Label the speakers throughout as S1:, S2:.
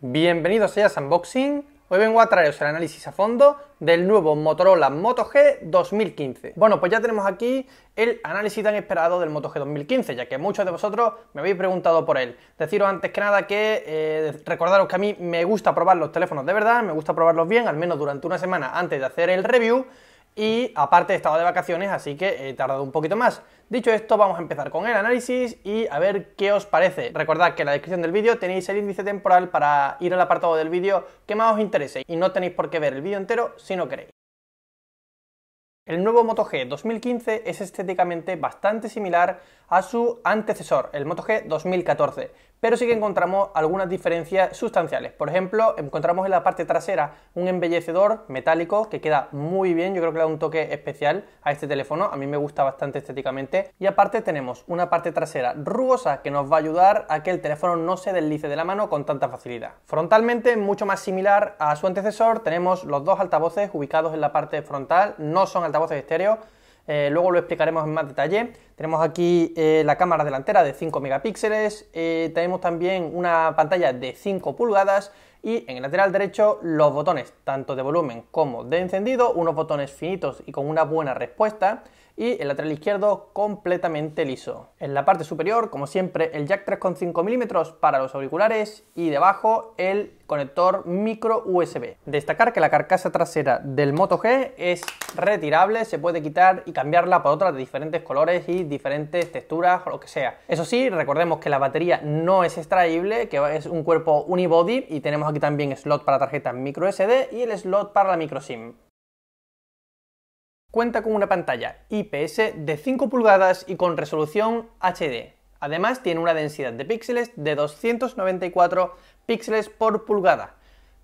S1: Bienvenidos a Unboxing. Hoy vengo a traeros el análisis a fondo del nuevo Motorola Moto G 2015. Bueno, pues ya tenemos aquí el análisis tan esperado del Moto G 2015, ya que muchos de vosotros me habéis preguntado por él. Deciros antes que nada que eh, recordaros que a mí me gusta probar los teléfonos de verdad, me gusta probarlos bien, al menos durante una semana antes de hacer el review. Y aparte he estado de vacaciones, así que he tardado un poquito más. Dicho esto, vamos a empezar con el análisis y a ver qué os parece. Recordad que en la descripción del vídeo tenéis el índice temporal para ir al apartado del vídeo que más os interese y no tenéis por qué ver el vídeo entero si no queréis. El nuevo Moto G 2015 es estéticamente bastante similar a su antecesor, el Moto G 2014, pero sí que encontramos algunas diferencias sustanciales. Por ejemplo, encontramos en la parte trasera un embellecedor metálico que queda muy bien, yo creo que le da un toque especial a este teléfono, a mí me gusta bastante estéticamente. Y aparte tenemos una parte trasera rugosa que nos va a ayudar a que el teléfono no se deslice de la mano con tanta facilidad. Frontalmente, mucho más similar a su antecesor, tenemos los dos altavoces ubicados en la parte frontal, no son altavoces estéreo, eh, luego lo explicaremos en más detalle. Tenemos aquí eh, la cámara delantera de 5 megapíxeles, eh, tenemos también una pantalla de 5 pulgadas y en el lateral derecho los botones tanto de volumen como de encendido, unos botones finitos y con una buena respuesta y el lateral izquierdo completamente liso. En la parte superior, como siempre, el jack 3,5 milímetros para los auriculares y debajo el conector micro USB. Destacar que la carcasa trasera del Moto G es retirable, se puede quitar y cambiarla por otra de diferentes colores y diferentes texturas o lo que sea. Eso sí, recordemos que la batería no es extraíble, que es un cuerpo unibody y tenemos aquí también slot para tarjeta micro SD y el slot para la micro SIM. Cuenta con una pantalla IPS de 5 pulgadas y con resolución HD. Además tiene una densidad de píxeles de 294 píxeles por pulgada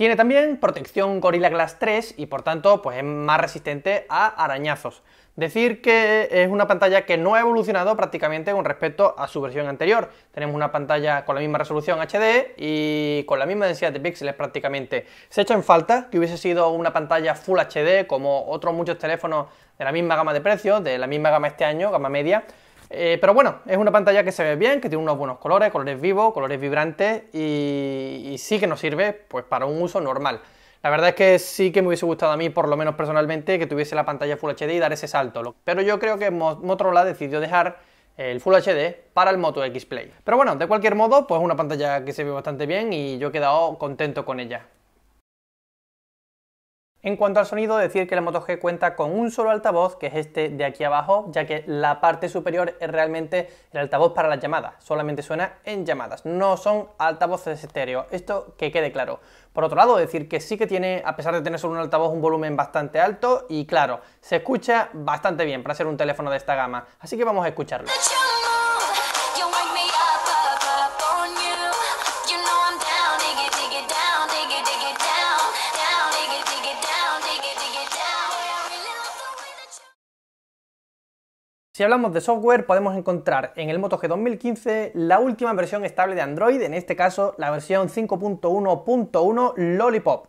S1: tiene también protección Gorilla Glass 3 y por tanto pues es más resistente a arañazos. Decir que es una pantalla que no ha evolucionado prácticamente con respecto a su versión anterior. Tenemos una pantalla con la misma resolución HD y con la misma densidad de píxeles prácticamente. Se echa en falta que hubiese sido una pantalla Full HD como otros muchos teléfonos de la misma gama de precios, de la misma gama este año, gama media, eh, pero bueno, es una pantalla que se ve bien, que tiene unos buenos colores, colores vivos, colores vibrantes y, sí que nos sirve pues, para un uso normal. La verdad es que sí que me hubiese gustado a mí, por lo menos personalmente, que tuviese la pantalla Full HD y dar ese salto. Pero yo creo que Motorola decidió dejar el Full HD para el Moto X Play. Pero bueno, de cualquier modo, pues una pantalla que se ve bastante bien y yo he quedado contento con ella. En cuanto al sonido, decir que la Moto G cuenta con un solo altavoz, que es este de aquí abajo, ya que la parte superior es realmente el altavoz para las llamadas, solamente suena en llamadas, no son altavoces estéreo, esto que quede claro. Por otro lado, decir que sí que tiene, a pesar de tener solo un altavoz, un volumen bastante alto y claro, se escucha bastante bien para ser un teléfono de esta gama, así que vamos a escucharlo. Si hablamos de software, podemos encontrar en el Moto G 2015 la última versión estable de Android, en este caso la versión 5.1.1 Lollipop.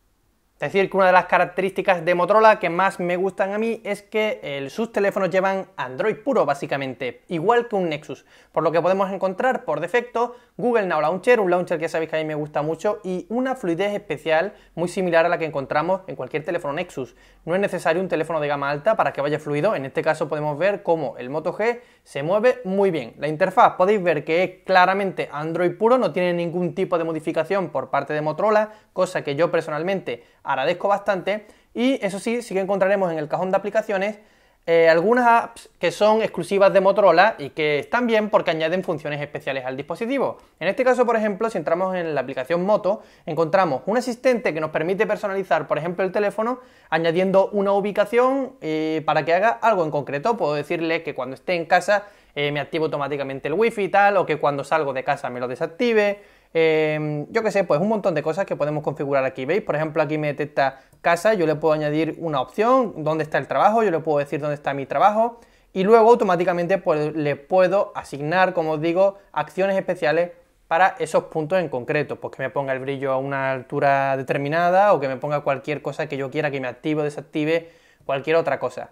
S1: Es decir que una de las características de Motorola que más me gustan a mí es que eh, sus teléfonos llevan Android puro básicamente, igual que un Nexus, por lo que podemos encontrar por defecto Google Now Launcher, un launcher que sabéis que a mí me gusta mucho y una fluidez especial muy similar a la que encontramos en cualquier teléfono Nexus. No es necesario un teléfono de gama alta para que vaya fluido, en este caso podemos ver cómo el Moto G se mueve muy bien. La interfaz podéis ver que es claramente Android puro, no tiene ningún tipo de modificación por parte de Motorola, cosa que yo personalmente agradezco bastante. Y eso sí, sí que encontraremos en el cajón de aplicaciones eh, algunas apps que son exclusivas de Motorola y que están bien porque añaden funciones especiales al dispositivo. En este caso, por ejemplo, si entramos en la aplicación Moto, encontramos un asistente que nos permite personalizar, por ejemplo, el teléfono añadiendo una ubicación eh, para que haga algo en concreto. Puedo decirle que cuando esté en casa eh, me active automáticamente el wifi y tal, o que cuando salgo de casa me lo desactive Em, yo qué sé, pues un montón de cosas que podemos configurar aquí. ¿Veis? Por ejemplo, aquí me detecta casa, yo le puedo añadir una opción, dónde está el trabajo, yo le puedo decir dónde está mi trabajo y luego automáticamente pues, le puedo asignar, como os digo, acciones especiales para esos puntos en concreto, pues que me ponga el brillo a una altura determinada o que me ponga cualquier cosa que yo quiera que me active o desactive, cualquier otra cosa.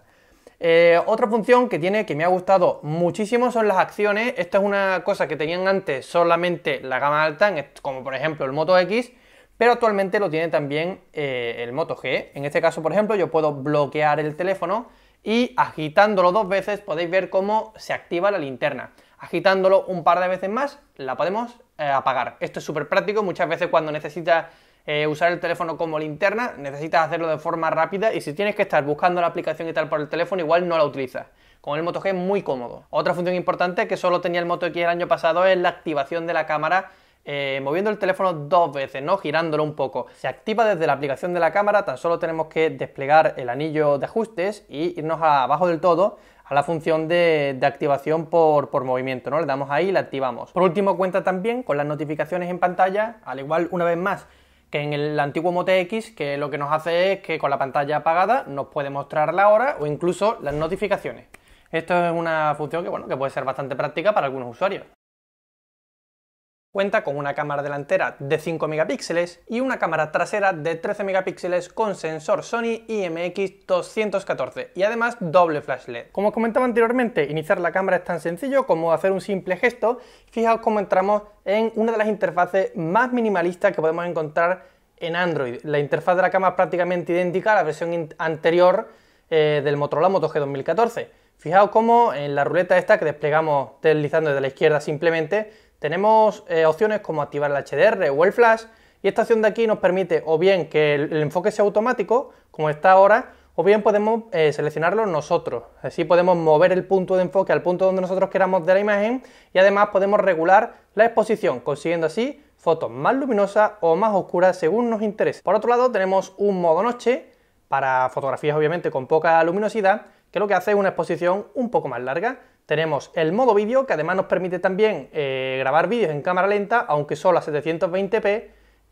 S1: Eh, otra función que tiene que me ha gustado muchísimo son las acciones. Esta es una cosa que tenían antes solamente la gama alta, como por ejemplo el Moto X, pero actualmente lo tiene también eh, el Moto G. En este caso, por ejemplo, yo puedo bloquear el teléfono y agitándolo dos veces podéis ver cómo se activa la linterna. Agitándolo un par de veces más la podemos eh, apagar. Esto es súper práctico, muchas veces cuando necesitas eh, usar el teléfono como linterna, necesitas hacerlo de forma rápida y si tienes que estar buscando la aplicación y tal por el teléfono, igual no la utilizas. Con el Moto G muy cómodo. Otra función importante que solo tenía el Moto X el año pasado es la activación de la cámara eh, moviendo el teléfono dos veces, ¿no? Girándolo un poco. Se activa desde la aplicación de la cámara, tan solo tenemos que desplegar el anillo de ajustes y irnos abajo del todo a la función de, activación por, movimiento, Le damos ahí y la activamos. Por último, cuenta también con las notificaciones en pantalla, al igual una vez más que en el antiguo Mote X, que lo que nos hace es que con la pantalla apagada nos puede mostrar la hora o incluso las notificaciones. Esto es una función que, que puede ser bastante práctica para algunos usuarios. Cuenta con una cámara delantera de 5 megapíxeles y una cámara trasera de 13 megapíxeles con sensor Sony IMX214 y además doble flash LED. Como comentaba anteriormente, iniciar la cámara es tan sencillo como hacer un simple gesto. Fijaos cómo entramos en una de las interfaces más minimalistas que podemos encontrar en Android. La interfaz de la cámara es prácticamente idéntica a la versión anterior eh, del Motorola Moto G 2014. Fijaos cómo en la ruleta esta que desplegamos deslizando desde la izquierda simplemente tenemos eh, opciones como activar el HDR o el flash y esta opción de aquí nos permite o bien que el, enfoque sea automático, como está ahora, o bien podemos eh, seleccionarlo nosotros. Así podemos mover el punto de enfoque al punto donde nosotros queramos de la imagen y además podemos regular la exposición, consiguiendo así fotos más luminosas o más oscuras según nos interese. Por otro lado tenemos un modo noche para fotografías obviamente con poca luminosidad que lo que hace es una exposición un poco más larga tenemos el modo vídeo, que además nos permite también eh, grabar vídeos en cámara lenta, aunque solo a 720p,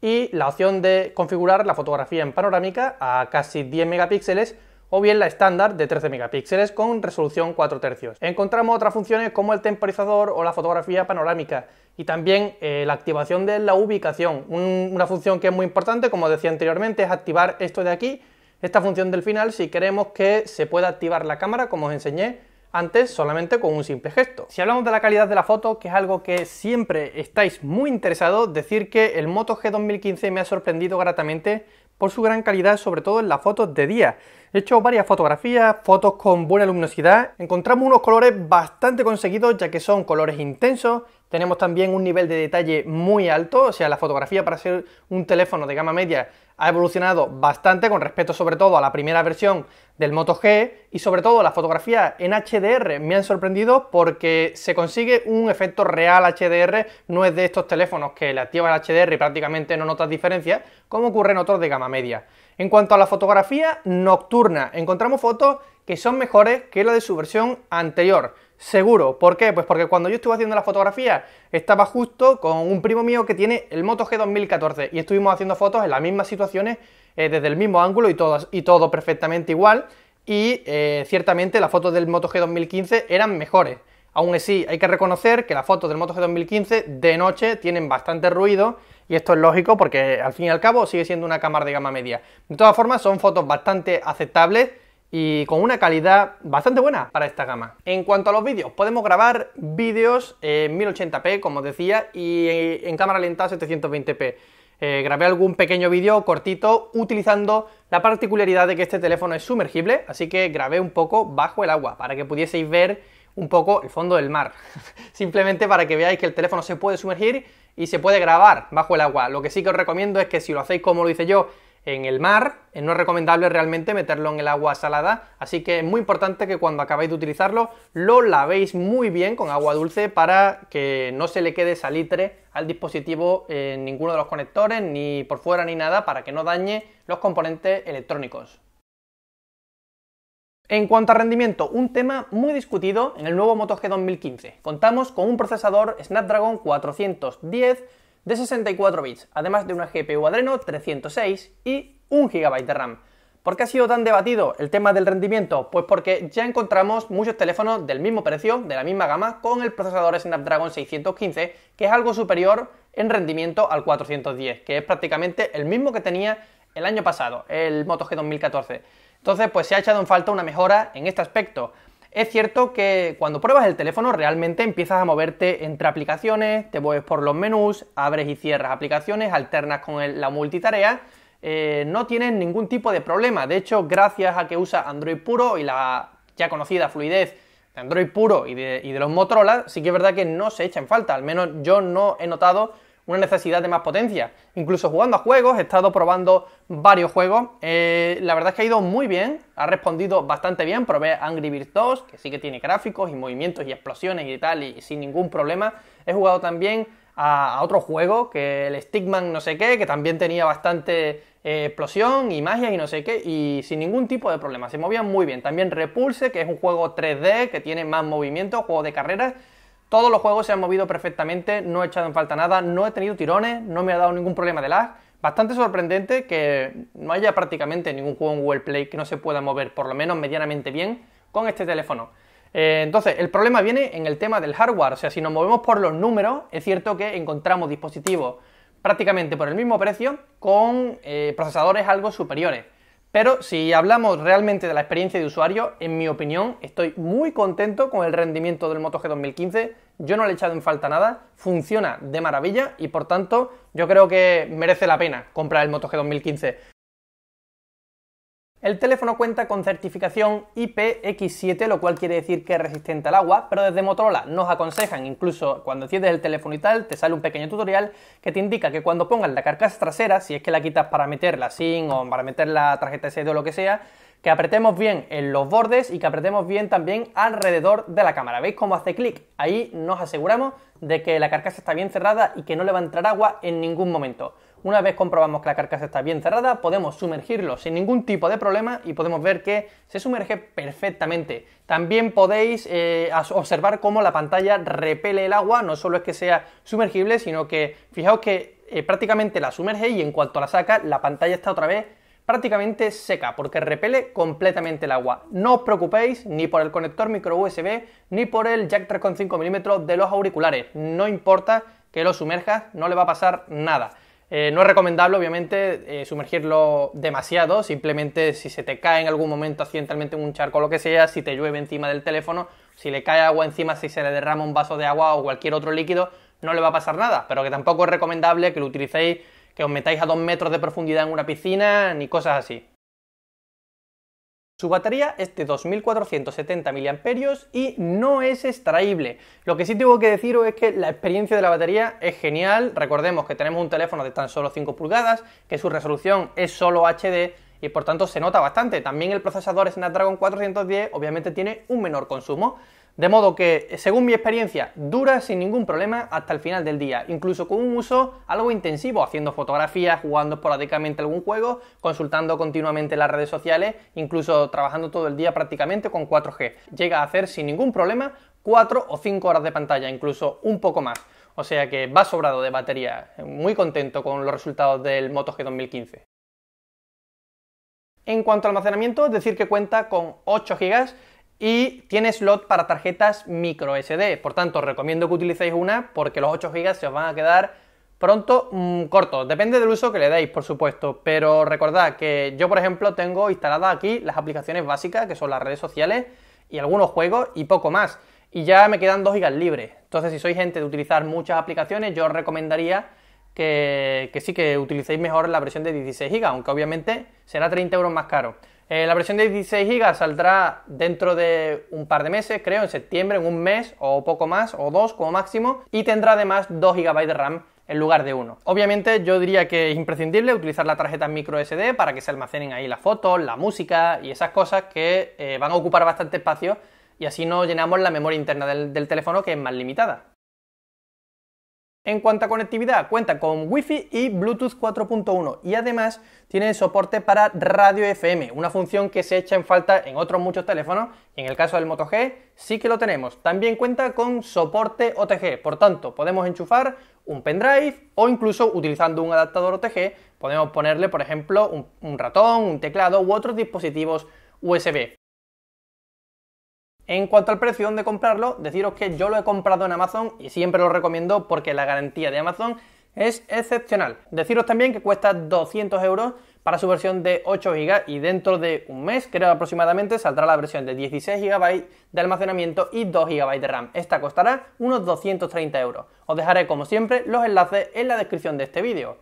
S1: y la opción de configurar la fotografía en panorámica a casi 10 megapíxeles o bien la estándar de 13 megapíxeles con resolución 4 tercios. Encontramos otras funciones como el temporizador o la fotografía panorámica y también eh, la activación de la ubicación. una función que es muy importante, como decía anteriormente, es activar esto de aquí, esta función del final, si queremos que se pueda activar la cámara, como os enseñé, antes solamente con un simple gesto. Si hablamos de la calidad de la foto, que es algo que siempre estáis muy interesados, decir que el Moto G 2015 me ha sorprendido gratamente por su gran calidad, sobre todo en las fotos de día. He hecho varias fotografías, fotos con buena luminosidad, encontramos unos colores bastante conseguidos ya que son colores intensos, tenemos también un nivel de detalle muy alto, o sea, la fotografía para ser un teléfono de gama media ha evolucionado bastante con respecto sobre todo a la primera versión del Moto G y sobre todo las fotografías en HDR me han sorprendido porque se consigue un efecto real HDR, no es de estos teléfonos que le activas el HDR y prácticamente no notas diferencias como ocurre en otros de gama media. En cuanto a la fotografía nocturna, encontramos fotos que son mejores que la de su versión anterior. Seguro, ¿por qué? Pues porque cuando yo estuve haciendo la fotografía estaba justo con un primo mío que tiene el Moto G 2014 y estuvimos haciendo fotos en las mismas situaciones eh, desde el mismo ángulo y todo, perfectamente igual y eh, ciertamente las fotos del Moto G 2015 eran mejores. Aún así, hay que reconocer que las fotos del Moto G 2015 de noche tienen bastante ruido y esto es lógico porque al fin y al cabo sigue siendo una cámara de gama media. De todas formas, son fotos bastante aceptables y con una calidad bastante buena para esta gama. En cuanto a los vídeos, podemos grabar vídeos en 1080p, como decía, y en cámara lenta 720p. Eh, grabé algún pequeño vídeo cortito utilizando la particularidad de que este teléfono es sumergible, así que grabé un poco bajo el agua para que pudieseis ver un poco el fondo del mar. Simplemente para que veáis que el teléfono se puede sumergir y se puede grabar bajo el agua. Lo que sí que os recomiendo es que si lo hacéis como lo hice yo, en el mar, no es recomendable realmente meterlo en el agua salada, así que es muy importante que cuando acabéis de utilizarlo lo lavéis muy bien con agua dulce para que no se le quede salitre al dispositivo en ninguno de los conectores, ni por fuera ni nada, para que no dañe los componentes electrónicos. En cuanto a rendimiento, un tema muy discutido en el nuevo Moto G 2015. Contamos con un procesador Snapdragon 410 de 64 bits, además de una GPU Adreno 306 y 1 GB de RAM. ¿Por qué ha sido tan debatido el tema del rendimiento? Pues porque ya encontramos muchos teléfonos del mismo precio, de la misma gama, con el procesador Snapdragon 615, que es algo superior en rendimiento al 410, que es prácticamente el mismo que tenía el año pasado, el Moto G 2014. Entonces, pues se ha echado en falta una mejora en este aspecto. Es cierto que cuando pruebas el teléfono realmente empiezas a moverte entre aplicaciones, te mueves por los menús, abres y cierras aplicaciones, alternas con la multitarea, eh, no tienes ningún tipo de problema. De hecho, gracias a que usa Android puro y la ya conocida fluidez de Android puro y de, y de los Motorola, sí que es verdad que no se echa en falta. Al menos yo no he notado una necesidad de más potencia. Incluso jugando a juegos, he estado probando varios juegos. Eh, la verdad es que ha ido muy bien, ha respondido bastante bien. Probé Angry Birds 2, que sí que tiene gráficos y movimientos y explosiones y tal, y, sin ningún problema. He jugado también a, otro juego, que el Stickman no sé qué, que también tenía bastante eh, explosión y magia y no sé qué, y sin ningún tipo de problema. Se movía muy bien. También Repulse, que es un juego 3D que tiene más movimiento, juego de carreras todos los juegos se han movido perfectamente, no he echado en falta nada, no he tenido tirones, no me ha dado ningún problema de lag. Bastante sorprendente que no haya prácticamente ningún juego en Google Play que no se pueda mover, por lo menos medianamente bien, con este teléfono. Eh, entonces, el problema viene en el tema del hardware. O sea, si nos movemos por los números, es cierto que encontramos dispositivos prácticamente por el mismo precio con eh, procesadores algo superiores. Pero si hablamos realmente de la experiencia de usuario, en mi opinión, estoy muy contento con el rendimiento del Moto G 2015. Yo no le he echado en falta nada, funciona de maravilla y por tanto yo creo que merece la pena comprar el Moto G 2015. El teléfono cuenta con certificación IPX7, lo cual quiere decir que es resistente al agua, pero desde Motorola nos aconsejan, incluso cuando enciendes el teléfono y tal, te sale un pequeño tutorial que te indica que cuando pongas la carcasa trasera, si es que la quitas para meter la SIM o para meter la tarjeta SD o lo que sea, que apretemos bien en los bordes y que apretemos bien también alrededor de la cámara. ¿Veis cómo hace clic? Ahí nos aseguramos de que la carcasa está bien cerrada y que no le va a entrar agua en ningún momento. Una vez comprobamos que la carcasa está bien cerrada, podemos sumergirlo sin ningún tipo de problema y podemos ver que se sumerge perfectamente. También podéis eh, observar cómo la pantalla repele el agua, no solo es que sea sumergible, sino que fijaos que eh, prácticamente la sumerge y en cuanto la saca, la pantalla está otra vez prácticamente seca porque repele completamente el agua. No os preocupéis ni por el conector micro USB ni por el jack 3,5 mm de los auriculares. No importa que lo sumerjas, no le va a pasar nada. Eh, no es recomendable, obviamente, eh, sumergirlo demasiado. Simplemente si se te cae en algún momento accidentalmente en un charco o lo que sea, si te llueve encima del teléfono, si le cae agua encima, si se le derrama un vaso de agua o cualquier otro líquido, no le va a pasar nada. Pero que tampoco es recomendable que lo utilicéis, que os metáis a dos metros de profundidad en una piscina, ni cosas así. Su batería es de 2470 mAh y no es extraíble. Lo que sí tengo que deciros es que la experiencia de la batería es genial. Recordemos que tenemos un teléfono de tan solo 5 pulgadas, que su resolución es solo HD y por tanto se nota bastante. También el procesador Snapdragon 410 obviamente tiene un menor consumo. De modo que, según mi experiencia, dura sin ningún problema hasta el final del día, incluso con un uso algo intensivo, haciendo fotografías, jugando esporádicamente algún juego, consultando continuamente las redes sociales, incluso trabajando todo el día prácticamente con 4G. Llega a hacer sin ningún problema 4 o 5 horas de pantalla, incluso un poco más. O sea que va sobrado de batería, muy contento con los resultados del Moto G 2015. En cuanto al almacenamiento, decir que cuenta con 8 GB y tiene slot para tarjetas micro SD. Por tanto, os recomiendo que utilicéis una porque los 8 GB se os van a quedar pronto mm, cortos. Depende del uso que le deis, por supuesto. Pero recordad que yo, por ejemplo, tengo instaladas aquí las aplicaciones básicas, que son las redes sociales y algunos juegos y poco más. Y ya me quedan 2 GB libres. Entonces, si sois gente de utilizar muchas aplicaciones, yo os recomendaría que, que sí que utilicéis mejor la versión de 16 GB, aunque obviamente será 30 euros más caro. Eh, la versión de 16 GB saldrá dentro de un par de meses, creo, en septiembre, en un mes o poco más, o dos como máximo, y tendrá además 2 GB de RAM en lugar de uno. Obviamente yo diría que es imprescindible utilizar la tarjeta micro SD para que se almacenen ahí las fotos, la música y esas cosas que eh, van a ocupar bastante espacio y así no llenamos la memoria interna del teléfono que es más limitada. En cuanto a conectividad, cuenta con Wi-Fi y Bluetooth 4.1 y además tiene soporte para radio FM, una función que se echa en falta en otros muchos teléfonos en el caso del Moto G sí que lo tenemos. También cuenta con soporte OTG, por tanto podemos enchufar un pendrive o incluso utilizando un adaptador OTG podemos ponerle por ejemplo un ratón, un teclado u otros dispositivos USB. En cuanto al precio donde comprarlo, deciros que yo lo he comprado en Amazon y siempre lo recomiendo porque la garantía de Amazon es excepcional. Deciros también que cuesta 200 euros para su versión de 8 GB y dentro de un mes, creo aproximadamente, saldrá la versión de 16 GB de almacenamiento y 2 GB de RAM. Esta costará unos 230 euros. Os dejaré como siempre los enlaces en la descripción de este vídeo.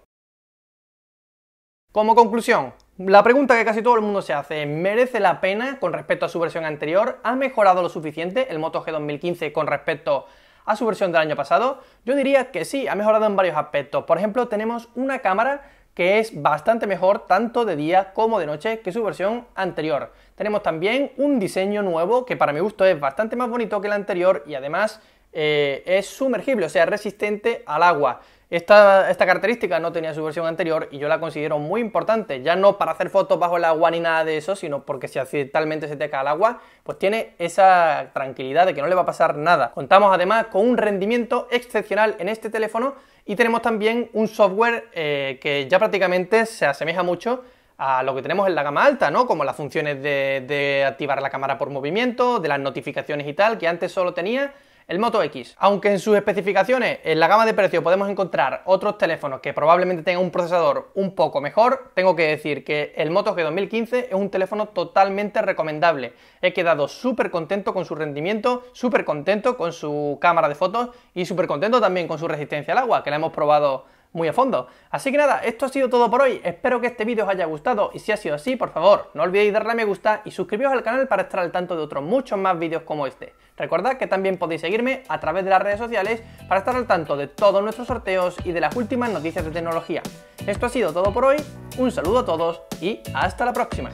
S1: Como conclusión, la pregunta que casi todo el mundo se hace, ¿merece la pena con respecto a su versión anterior? ¿Ha mejorado lo suficiente el Moto G 2015 con respecto a su versión del año pasado? Yo diría que sí, ha mejorado en varios aspectos. Por ejemplo, tenemos una cámara que es bastante mejor tanto de día como de noche que su versión anterior. Tenemos también un diseño nuevo que para mi gusto es bastante más bonito que el anterior y además eh, es sumergible, o sea, resistente al agua. Esta, característica no tenía su versión anterior y yo la considero muy importante, ya no para hacer fotos bajo el agua ni nada de eso, sino porque si accidentalmente se te cae al agua, pues tiene esa tranquilidad de que no le va a pasar nada. Contamos además con un rendimiento excepcional en este teléfono y tenemos también un software eh, que ya prácticamente se asemeja mucho a lo que tenemos en la gama alta, ¿no? Como las funciones de, de activar la cámara por movimiento, de las notificaciones y tal, que antes solo tenía el Moto X. Aunque en sus especificaciones, en la gama de precio podemos encontrar otros teléfonos que probablemente tengan un procesador un poco mejor, tengo que decir que el Moto G 2015 es un teléfono totalmente recomendable. He quedado súper contento con su rendimiento, súper contento con su cámara de fotos y súper contento también con su resistencia al agua, que la hemos probado muy a fondo. Así que nada, esto ha sido todo por hoy, espero que este vídeo os haya gustado y si ha sido así, por favor, no olvidéis darle a me gusta y suscribiros al canal para estar al tanto de otros muchos más vídeos como este. Recordad que también podéis seguirme a través de las redes sociales para estar al tanto de todos nuestros sorteos y de las últimas noticias de tecnología. Esto ha sido todo por hoy, un saludo a todos y hasta la próxima.